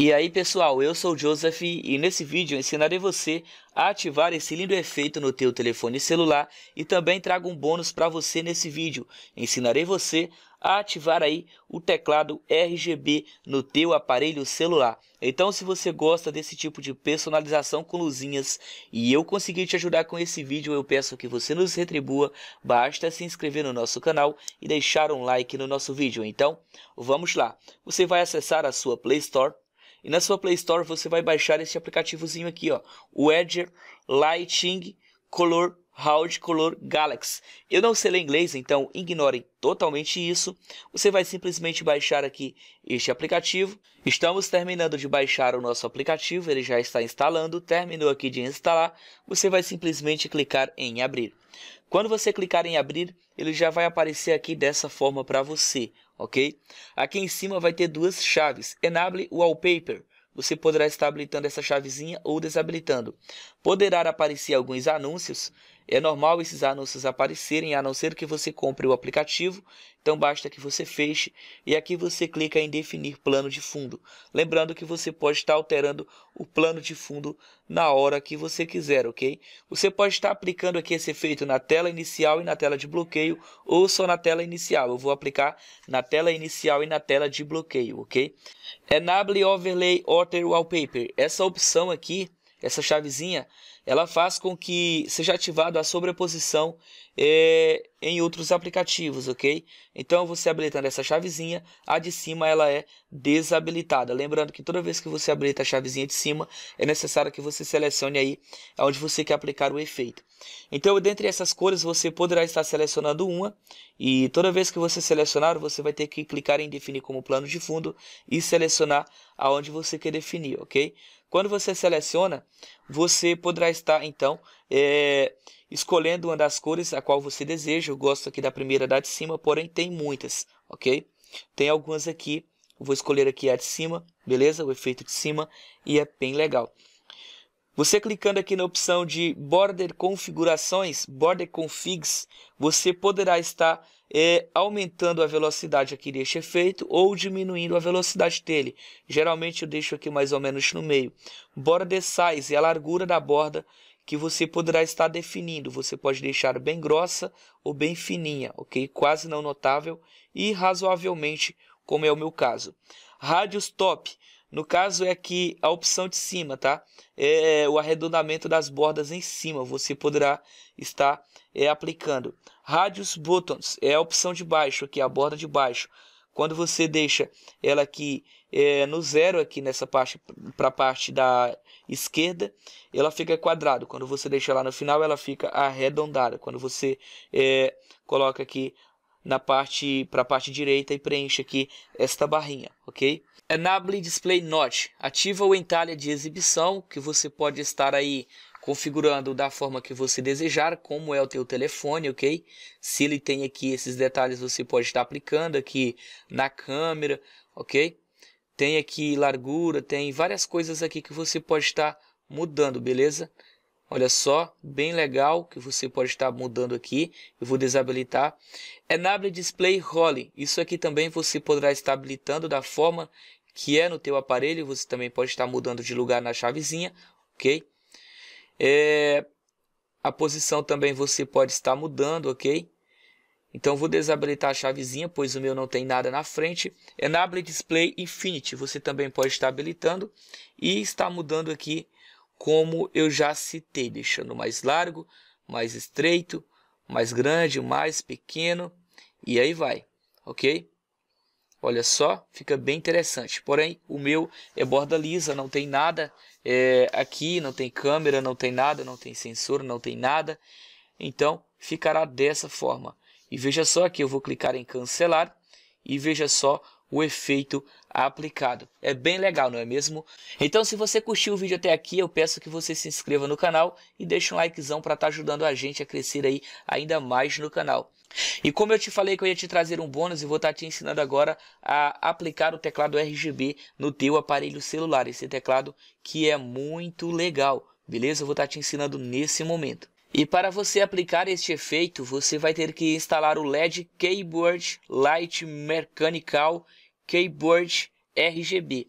E aí pessoal, eu sou o Joseph e nesse vídeo eu ensinarei você a ativar esse lindo efeito no teu telefone celular e também trago um bônus para você nesse vídeo. Ensinarei você a ativar aí o teclado RGB no teu aparelho celular. Então se você gosta desse tipo de personalização com luzinhas e eu consegui te ajudar com esse vídeo, eu peço que você nos retribua. Basta se inscrever no nosso canal e deixar um like no nosso vídeo. Então vamos lá, você vai acessar a sua Play Store e na sua Play Store você vai baixar esse aplicativozinho aqui, ó, o Edger Lighting Color Round Color Galaxy. Eu não sei ler inglês, então ignorem totalmente isso. Você vai simplesmente baixar aqui este aplicativo. Estamos terminando de baixar o nosso aplicativo, ele já está instalando. Terminou aqui de instalar, você vai simplesmente clicar em abrir. Quando você clicar em abrir, ele já vai aparecer aqui dessa forma para você, ok? Aqui em cima vai ter duas chaves, Enable Wallpaper você poderá estar habilitando essa chavezinha ou desabilitando. Poderá aparecer alguns anúncios é normal esses anúncios aparecerem, a não ser que você compre o aplicativo, então basta que você feche e aqui você clica em definir plano de fundo. Lembrando que você pode estar alterando o plano de fundo na hora que você quiser, ok? Você pode estar aplicando aqui esse efeito na tela inicial e na tela de bloqueio ou só na tela inicial. Eu vou aplicar na tela inicial e na tela de bloqueio, ok? Enable Overlay Author Wallpaper. Essa opção aqui essa chavezinha, ela faz com que seja ativado a sobreposição é, em outros aplicativos, ok? Então, você habilitando essa chavezinha, a de cima ela é desabilitada. Lembrando que toda vez que você habilita a chavezinha de cima, é necessário que você selecione aí onde você quer aplicar o efeito. Então, dentre essas cores, você poderá estar selecionando uma, e toda vez que você selecionar, você vai ter que clicar em definir como plano de fundo e selecionar aonde você quer definir, ok? Quando você seleciona, você poderá estar então é, escolhendo uma das cores a qual você deseja. Eu gosto aqui da primeira da de cima, porém tem muitas, ok? Tem algumas aqui. Vou escolher aqui a de cima, beleza? O efeito de cima e é bem legal. Você clicando aqui na opção de Border Configurações, Border Configs, você poderá estar é, aumentando a velocidade aqui deste efeito ou diminuindo a velocidade dele. Geralmente eu deixo aqui mais ou menos no meio. Border size é a largura da borda que você poderá estar definindo. Você pode deixar bem grossa ou bem fininha, ok? Quase não notável e razoavelmente, como é o meu caso. Radius top. No caso é aqui a opção de cima, tá? É, é o arredondamento das bordas em cima. Você poderá estar é, aplicando. Radius Buttons é a opção de baixo aqui, a borda de baixo. Quando você deixa ela aqui é, no zero aqui nessa parte para a parte da esquerda, ela fica quadrado. Quando você deixa lá no final, ela fica arredondada. Quando você é, coloca aqui na parte para a parte direita e preenche aqui esta barrinha, ok? Enable é Display Notch ativa o entalhe de exibição que você pode estar aí configurando da forma que você desejar, como é o teu telefone, ok? Se ele tem aqui esses detalhes, você pode estar aplicando aqui na câmera, ok? Tem aqui largura, tem várias coisas aqui que você pode estar mudando, beleza? Olha só, bem legal que você pode estar mudando aqui. Eu vou desabilitar. Enable é Display Rolling. Isso aqui também você poderá estar habilitando da forma que é no teu aparelho. Você também pode estar mudando de lugar na chavezinha, ok? É, a posição também você pode estar mudando, ok? Então vou desabilitar a chavezinha, pois o meu não tem nada na frente. Enable é Display Infinity, você também pode estar habilitando. E está mudando aqui como eu já citei, deixando mais largo, mais estreito, mais grande, mais pequeno. E aí vai, ok? Olha só, fica bem interessante. Porém, o meu é borda lisa, não tem nada é, aqui, não tem câmera, não tem nada, não tem sensor, não tem nada. Então ficará dessa forma. E veja só que eu vou clicar em cancelar e veja só o efeito aplicado. É bem legal, não é mesmo? Então, se você curtiu o vídeo até aqui, eu peço que você se inscreva no canal e deixe um likezão para estar tá ajudando a gente a crescer aí ainda mais no canal. E como eu te falei que eu ia te trazer um bônus, eu vou estar tá te ensinando agora a aplicar o teclado RGB no teu aparelho celular. Esse teclado que é muito legal, beleza? Eu vou estar tá te ensinando nesse momento. E para você aplicar este efeito, você vai ter que instalar o LED Keyboard Light Mechanical Keyboard RGB.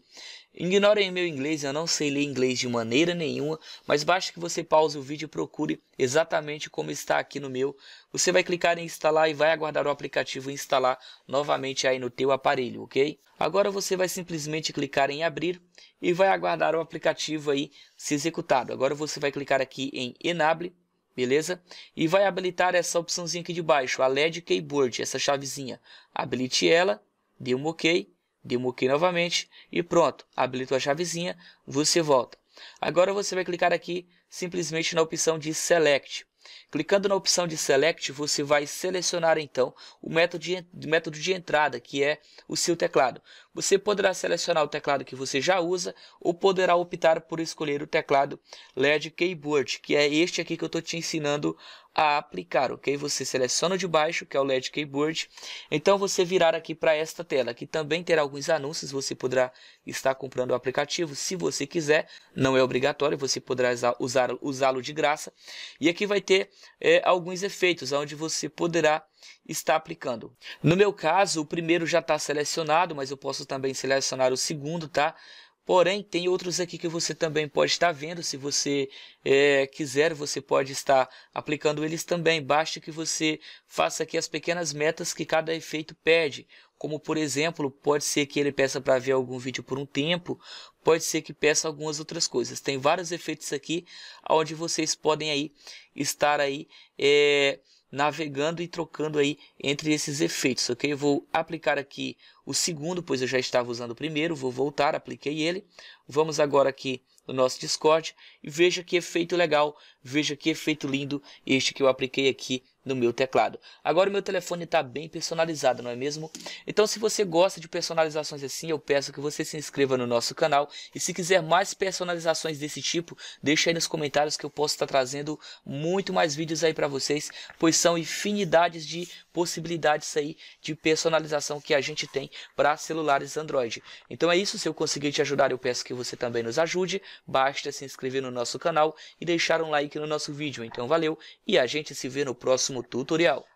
Ignorem meu inglês, eu não sei ler inglês de maneira nenhuma, mas basta que você pause o vídeo e procure exatamente como está aqui no meu. Você vai clicar em instalar e vai aguardar o aplicativo instalar novamente aí no teu aparelho, ok? Agora você vai simplesmente clicar em abrir e vai aguardar o aplicativo aí se executado. Agora você vai clicar aqui em enable beleza? E vai habilitar essa opçãozinha aqui de baixo, a LED Keyboard, essa chavezinha. Habilite ela, dê um OK, dê um OK novamente e pronto, habilitou a chavezinha, você volta. Agora você vai clicar aqui simplesmente na opção de Select. Clicando na opção de Select, você vai selecionar então o método de, método de entrada, que é o seu teclado. Você poderá selecionar o teclado que você já usa ou poderá optar por escolher o teclado LED Keyboard, que é este aqui que eu estou te ensinando a aplicar, ok? Você seleciona o de baixo, que é o LED Keyboard. Então, você virar aqui para esta tela, que também terá alguns anúncios. Você poderá estar comprando o aplicativo, se você quiser. Não é obrigatório, você poderá usá-lo usá de graça. E aqui vai ter ter é, alguns efeitos, onde você poderá estar aplicando. No meu caso, o primeiro já está selecionado, mas eu posso também selecionar o segundo, tá? Porém, tem outros aqui que você também pode estar vendo. Se você é, quiser, você pode estar aplicando eles também. Basta que você faça aqui as pequenas metas que cada efeito pede. Como, por exemplo, pode ser que ele peça para ver algum vídeo por um tempo, pode ser que peça algumas outras coisas. Tem vários efeitos aqui, onde vocês podem aí estar aí é, navegando e trocando aí entre esses efeitos, ok? Eu vou aplicar aqui o segundo, pois eu já estava usando o primeiro, vou voltar, apliquei ele. Vamos agora aqui no nosso Discord e veja que efeito legal, veja que efeito lindo este que eu apliquei aqui no meu teclado. Agora o meu telefone está bem personalizado, não é mesmo? Então se você gosta de personalizações assim, eu peço que você se inscreva no nosso canal e se quiser mais personalizações desse tipo, deixa aí nos comentários que eu posso estar tá trazendo muito mais vídeos aí para vocês, pois são infinidades de possibilidades aí de personalização que a gente tem para celulares Android. Então é isso, se eu conseguir te ajudar, eu peço que você também nos ajude. Basta se inscrever no nosso canal e deixar um like no nosso vídeo. Então valeu e a gente se vê no próximo tutorial.